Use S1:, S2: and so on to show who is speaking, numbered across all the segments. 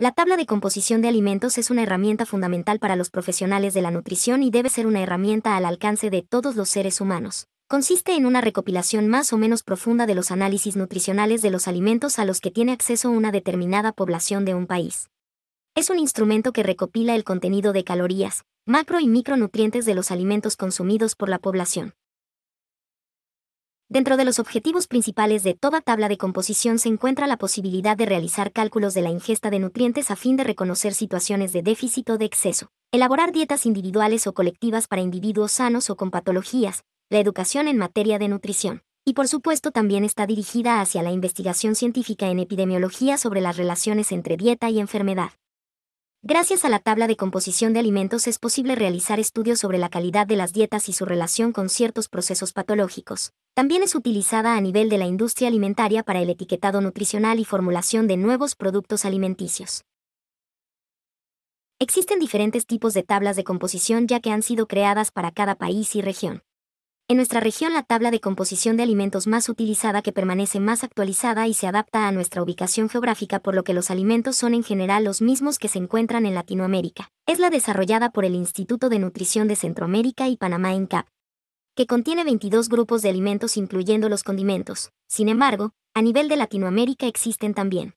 S1: La tabla de composición de alimentos es una herramienta fundamental para los profesionales de la nutrición y debe ser una herramienta al alcance de todos los seres humanos. Consiste en una recopilación más o menos profunda de los análisis nutricionales de los alimentos a los que tiene acceso una determinada población de un país. Es un instrumento que recopila el contenido de calorías, macro y micronutrientes de los alimentos consumidos por la población. Dentro de los objetivos principales de toda tabla de composición se encuentra la posibilidad de realizar cálculos de la ingesta de nutrientes a fin de reconocer situaciones de déficit o de exceso, elaborar dietas individuales o colectivas para individuos sanos o con patologías, la educación en materia de nutrición. Y por supuesto también está dirigida hacia la investigación científica en epidemiología sobre las relaciones entre dieta y enfermedad. Gracias a la tabla de composición de alimentos es posible realizar estudios sobre la calidad de las dietas y su relación con ciertos procesos patológicos. También es utilizada a nivel de la industria alimentaria para el etiquetado nutricional y formulación de nuevos productos alimenticios. Existen diferentes tipos de tablas de composición ya que han sido creadas para cada país y región. En nuestra región la tabla de composición de alimentos más utilizada que permanece más actualizada y se adapta a nuestra ubicación geográfica por lo que los alimentos son en general los mismos que se encuentran en Latinoamérica. Es la desarrollada por el Instituto de Nutrición de Centroamérica y Panamá INCAP, que contiene 22 grupos de alimentos incluyendo los condimentos. Sin embargo, a nivel de Latinoamérica existen también.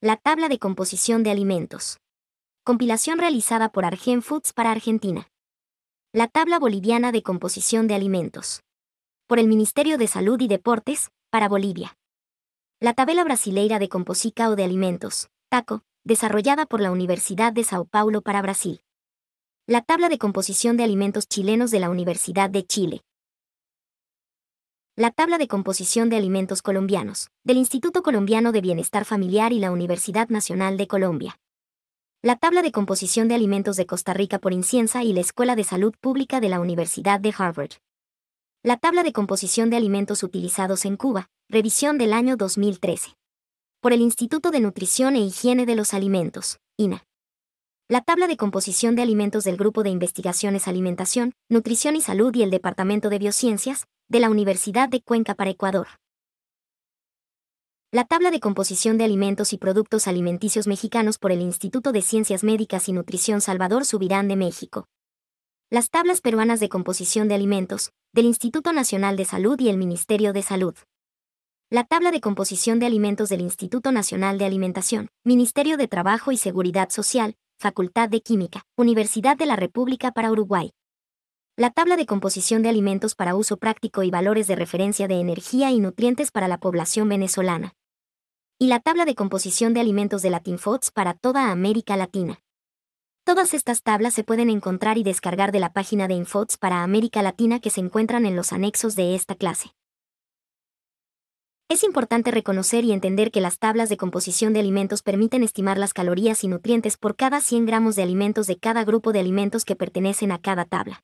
S1: La tabla de composición de alimentos. Compilación realizada por Argen Foods para Argentina. La tabla boliviana de composición de alimentos. Por el Ministerio de Salud y Deportes, para Bolivia. La tabela brasileira de o de alimentos, TACO, desarrollada por la Universidad de Sao Paulo para Brasil. La tabla de composición de alimentos chilenos de la Universidad de Chile. La tabla de composición de alimentos colombianos, del Instituto Colombiano de Bienestar Familiar y la Universidad Nacional de Colombia la tabla de composición de alimentos de Costa Rica por Inciensa y la Escuela de Salud Pública de la Universidad de Harvard. La tabla de composición de alimentos utilizados en Cuba, revisión del año 2013. Por el Instituto de Nutrición e Higiene de los Alimentos, INA. La tabla de composición de alimentos del Grupo de Investigaciones Alimentación, Nutrición y Salud y el Departamento de Biociencias, de la Universidad de Cuenca para Ecuador. La tabla de composición de alimentos y productos alimenticios mexicanos por el Instituto de Ciencias Médicas y Nutrición Salvador Subirán de México. Las tablas peruanas de composición de alimentos, del Instituto Nacional de Salud y el Ministerio de Salud. La tabla de composición de alimentos del Instituto Nacional de Alimentación, Ministerio de Trabajo y Seguridad Social, Facultad de Química, Universidad de la República para Uruguay. La tabla de composición de alimentos para uso práctico y valores de referencia de energía y nutrientes para la población venezolana y la tabla de composición de alimentos de Foods para toda América Latina. Todas estas tablas se pueden encontrar y descargar de la página de Infots para América Latina que se encuentran en los anexos de esta clase. Es importante reconocer y entender que las tablas de composición de alimentos permiten estimar las calorías y nutrientes por cada 100 gramos de alimentos de cada grupo de alimentos que pertenecen a cada tabla.